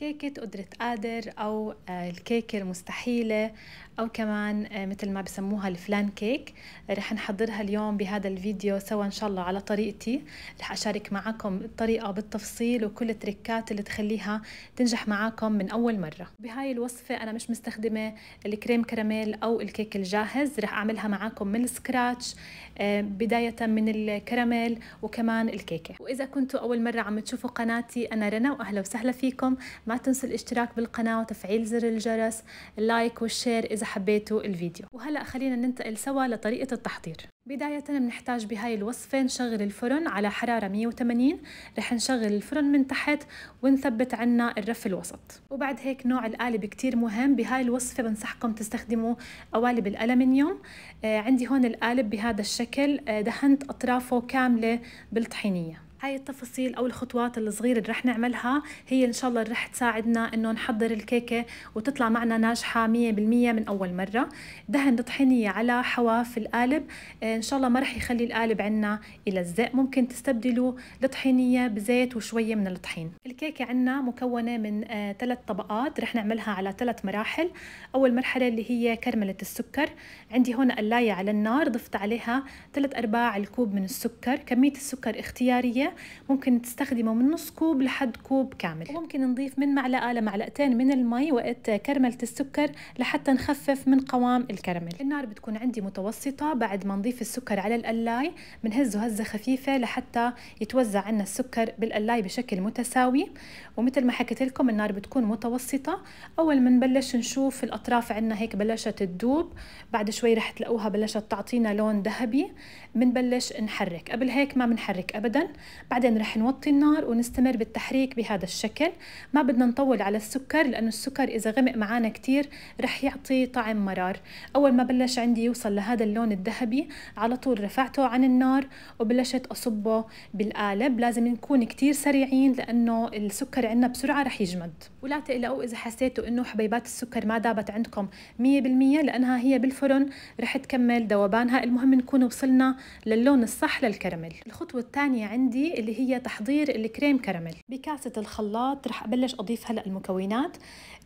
كيكة قدرة قادر أو آه، الكيكة المستحيلة أو كمان آه، مثل ما بسموها الفلان كيك رح نحضرها اليوم بهذا الفيديو سوا إن شاء الله على طريقتي رح أشارك معكم الطريقة بالتفصيل وكل التركات اللي تخليها تنجح معكم من أول مرة بهاي الوصفة أنا مش مستخدمة الكريم كراميل أو الكيك الجاهز رح أعملها معكم من سكراتش آه، بداية من الكراميل وكمان الكيكة وإذا كنتوا أول مرة عم تشوفوا قناتي أنا رنا وأهلا وسهلا فيكم ما تنسوا الاشتراك بالقناة وتفعيل زر الجرس اللايك والشير إذا حبيتوا الفيديو وهلأ خلينا ننتقل سوا لطريقة التحضير بداية بنحتاج بهاي الوصفة نشغل الفرن على حرارة 180 رح نشغل الفرن من تحت ونثبت عنا الرف الوسط وبعد هيك نوع القالب كتير مهم بهاي الوصفة بنصحكم تستخدموا قوالب الألمنيوم آه عندي هون القالب بهذا الشكل آه دهنت أطرافه كاملة بالطحينية هاي التفاصيل او الخطوات الصغيره اللي رح نعملها هي ان شاء الله اللي رح تساعدنا انه نحضر الكيكه وتطلع معنا ناجحه 100% من اول مره دهن الطحينيه على حواف القالب آه، ان شاء الله ما رح يخلي القالب عنا يلزق ممكن تستبدلوا الطحينيه بزيت وشويه من الطحين الكيكه عنا مكونه من آه، ثلاث طبقات رح نعملها على ثلاث مراحل اول مرحله اللي هي كرمله السكر عندي هون قلايه على النار ضفت عليها ثلاث ارباع الكوب من السكر كميه السكر اختياريه المية ممكن تستخدمه من نص كوب لحد كوب كامل وممكن نضيف من معلقة لمعلقتين من المي وقت كرملة السكر لحتى نخفف من قوام الكراميل النار بتكون عندي متوسطة بعد ما نضيف السكر على القلاي بنهزه هزة خفيفة لحتى يتوزع عنا السكر بالقلاي بشكل متساوي ومثل ما حكيت لكم النار بتكون متوسطة أول ما نبلش نشوف الأطراف عنا هيك بلشت تدوب بعد شوي رح تلاقوها بلشت تعطينا لون ذهبي بنبلش نحرك قبل هيك ما بنحرك أبدا بعدين رح نوطي النار ونستمر بالتحريك بهذا الشكل ما بدنا نطول على السكر لأنه السكر إذا غمق معانا كتير رح يعطي طعم مرار أول ما بلش عندي يوصل لهذا اللون الذهبي على طول رفعته عن النار وبلشت أصبه بالقالب لازم نكون كتير سريعين لأنه السكر عندنا بسرعة رح يجمد ولا تقلقوا إذا حسيتوا إنه حبيبات السكر ما دابت عندكم 100% لأنها هي بالفرن رح تكمل ذوبانها المهم نكون وصلنا للون الصح للكرمل الخطوة الثانية عندي اللي هي تحضير الكريم كراميل بكاسة الخلاط رح أبلش أضيف هلأ المكونات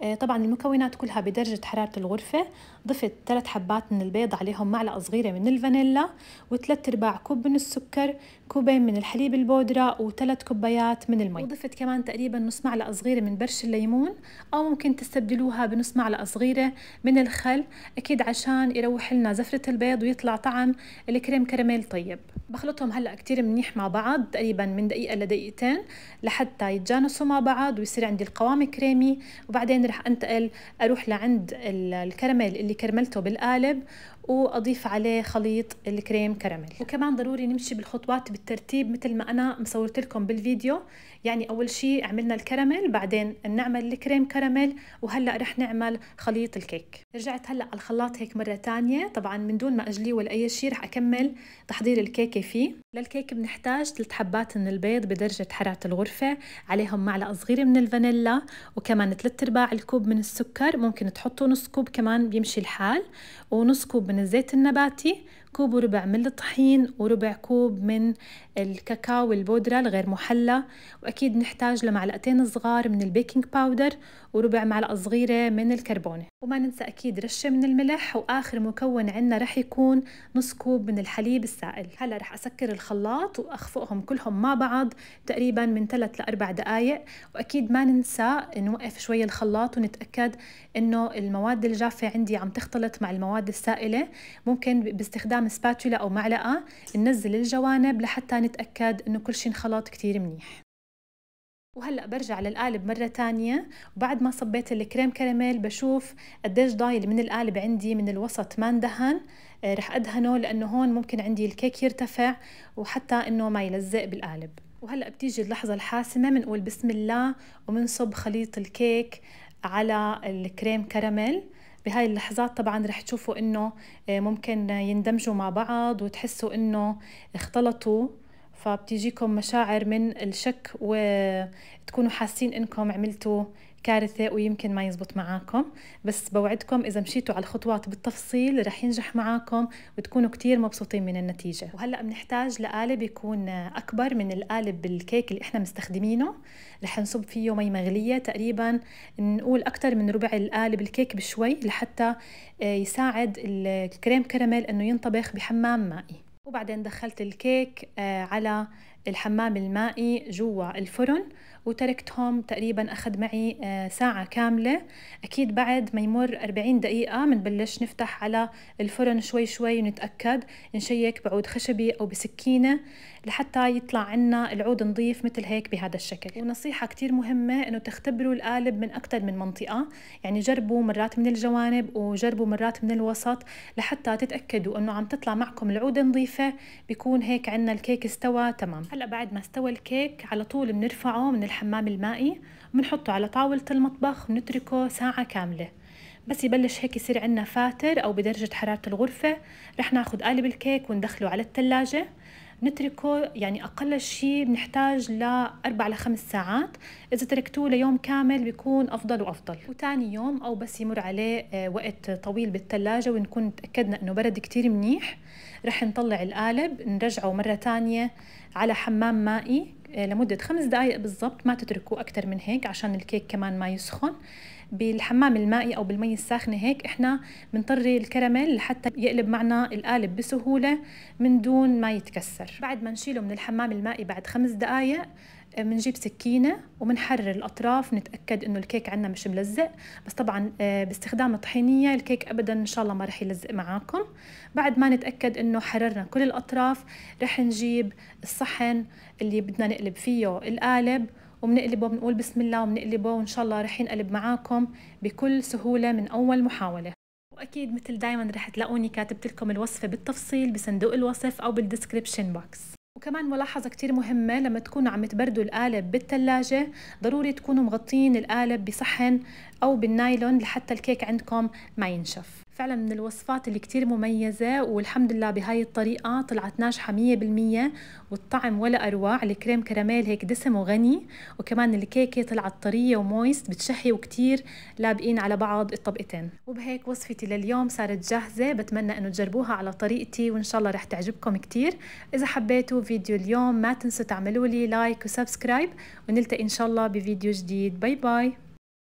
آه، طبعا المكونات كلها بدرجة حرارة الغرفة ضفت ثلاث حبات من البيض عليهم معلقة صغيرة من الفانيلا وثلاث أرباع كوب من السكر كوبين من الحليب البودرة وثلاث كوبايات من المي وضفت كمان تقريبا نص معلقة صغيرة من برش الليمون أو ممكن تستبدلوها بنص معلقة صغيرة من الخل أكيد عشان يروح لنا زفرة البيض ويطلع طعم الكريم كراميل طيب بخلطهم هلا كتير منيح مع بعض تقريبا من دقيقه لدقيقتين لحتى يتجانسوا مع بعض ويصير عندي القوام كريمي وبعدين رح انتقل اروح لعند الكراميل اللي كرملته بالقالب واضيف عليه خليط الكريم كراميل وكمان ضروري نمشي بالخطوات بالترتيب مثل ما انا مصورت لكم بالفيديو يعني اول شيء عملنا الكراميل بعدين نعمل الكريم كراميل وهلا رح نعمل خليط الكيك رجعت هلا على الخلاط هيك مره ثانيه طبعا من دون ما اجليه ولا اي شيء رح اكمل تحضير الكيكه نحكي فيه للكيك بنحتاج 3 حبات من البيض بدرجة حرارة الغرفة عليهم معلقة صغيرة من الفانيلا وكمان 3 ارباع الكوب من السكر ممكن تحطوا نص كوب كمان بيمشي الحال ونص كوب من الزيت النباتي كوب وربع من الطحين وربع كوب من الكاكاو البودرة الغير محلى وأكيد نحتاج لمعلقتين صغار من البيكنج باودر وربع معلقة صغيرة من الكربونة وما ننسى أكيد رشة من الملح وآخر مكون عندنا رح يكون نص كوب من الحليب السائل هلا رح أسكر الخلاط وأخفقهم كلهم مع بعض تقريبا من 3 لأربع دقايق وأكيد ما ننسى نوقف شوي الخلاط ونتأكد إنه المواد الجافة عندي عم تختلط مع المواد السائلة ممكن باستخدام استخدام سباتولا أو معلقة ننزل الجوانب لحتى نتأكد إنه كل شيء انخلط كتير منيح وهلا برجع للقالب مره تانية وبعد ما صبيت الكريم كراميل بشوف قديش ضايل من القالب عندي من الوسط ما اندهن آه، رح ادهنه لانه هون ممكن عندي الكيك يرتفع وحتى انه ما يلزق بالقالب وهلا بتيجي اللحظه الحاسمه بنقول بسم الله وبنصب خليط الكيك على الكريم كراميل بهاي اللحظات طبعا رح تشوفوا انه آه، ممكن يندمجوا مع بعض وتحسوا انه اختلطوا فبتيجيكم مشاعر من الشك وتكونوا حاسين انكم عملتوا كارثة ويمكن ما يزبط معاكم بس بوعدكم إذا مشيتوا على الخطوات بالتفصيل رح ينجح معاكم وتكونوا كتير مبسوطين من النتيجة وهلأ بنحتاج لقالب يكون أكبر من القالب بالكيك اللي إحنا مستخدمينه رح نصب فيه مي مغلية تقريبا نقول أكتر من ربع القالب الكيك بشوي لحتى آه، يساعد الكريم كراميل أنه ينطبخ بحمام مائي وبعدين دخلت الكيك آه، على الحمام المائي جوا الفرن وتركتهم تقريبا أخذ معي آه، ساعة كاملة أكيد بعد ما يمر 40 دقيقة بنبلش نفتح على الفرن شوي شوي ونتأكد نشيك بعود خشبي أو بسكينة لحتى يطلع عنا العود نظيف مثل هيك بهذا الشكل ونصيحة كتير مهمة أنه تختبروا القالب من أكثر من منطقة يعني جربوا مرات من الجوانب وجربوا مرات من الوسط لحتى تتأكدوا أنه عم تطلع معكم العودة نظيفة بيكون هيك عنا الكيك استوى تمام هلا بعد ما استوى الكيك على طول بنرفعه من الحمام المائي بنحطه على طاولة المطبخ بنتركه ساعة كاملة بس يبلش هيك يصير عندنا فاتر أو بدرجة حرارة الغرفة رح ناخد قالب الكيك وندخله على التلاجة نتركه يعني أقل شيء بنحتاج لأربع لخمس ساعات إذا تركتوه ليوم كامل بيكون أفضل وأفضل وثاني يوم أو بس يمر عليه آه، وقت طويل بالثلاجة ونكون تأكدنا إنه برد كتير منيح رح نطلع القالب نرجعه مرة تانية على حمام مائي آه، لمدة خمس دقائق بالضبط ما تتركوه أكتر من هيك عشان الكيك كمان ما يسخن بالحمام المائي أو بالمي الساخنة هيك إحنا بنطري الكراميل لحتى يقلب معنا القالب بسهولة من دون ما يتكسر بعد ما نشيله من الحمام المائي بعد خمس دقائق بنجيب آه، سكينة وبنحرر الأطراف نتأكد إنه الكيك عندنا مش ملزق بس طبعا آه، باستخدام الطحينية الكيك أبدا إن شاء الله ما رح يلزق معاكم بعد ما نتأكد إنه حررنا كل الأطراف رح نجيب الصحن اللي بدنا نقلب فيه القالب وبنقلبه بنقول بسم الله وبنقلبه وإن شاء الله رح ينقلب معاكم بكل سهولة من أول محاولة وأكيد مثل دايما رح تلاقوني كاتبت لكم الوصفة بالتفصيل بصندوق الوصف أو بالدسكريبشن بوكس وكمان ملاحظة كتير مهمة لما تكونوا عم تبردوا القالب بالثلاجة ضروري تكونوا مغطين القالب بصحن أو بالنايلون لحتى الكيك عندكم ما ينشف فعلا من الوصفات اللي كتير مميزة والحمد لله بهاي الطريقة طلعت ناجحة مية بالمية والطعم ولا أروع الكريم كراميل هيك دسم وغني وكمان الكيكة طلعت طرية ومويست بتشهي وكتير لابقين على بعض الطبقتين وبهيك وصفتي لليوم صارت جاهزة بتمنى أنه تجربوها على طريقتي وإن شاء الله رح تعجبكم كتير إذا حبيتوا فيديو اليوم ما تنسوا تعملوا لي لايك وسبسكرايب ونلتقي إن شاء الله بفيديو جديد باي باي